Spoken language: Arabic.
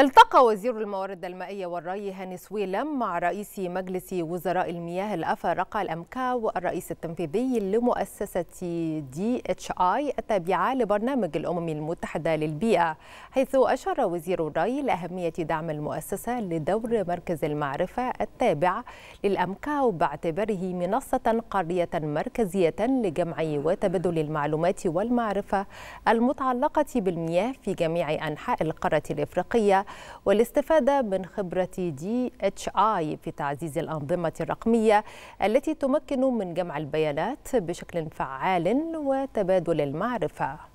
التقى وزير الموارد المائية والري هاني سويلم مع رئيس مجلس وزراء المياه الافارقه الامكا والرئيس الرئيس التنفيذي لمؤسسة دي اتش اي التابعة لبرنامج الأمم المتحدة للبيئة حيث أشار وزير الري لأهمية دعم المؤسسة لدور مركز المعرفة التابع للامكا باعتباره منصة قارية مركزية لجمع وتبادل المعلومات والمعرفة المتعلقة بالمياه في جميع أنحاء القارة الإفريقية والاستفادة من خبرة دي اتش اي في تعزيز الأنظمة الرقمية التي تمكن من جمع البيانات بشكل فعال وتبادل المعرفة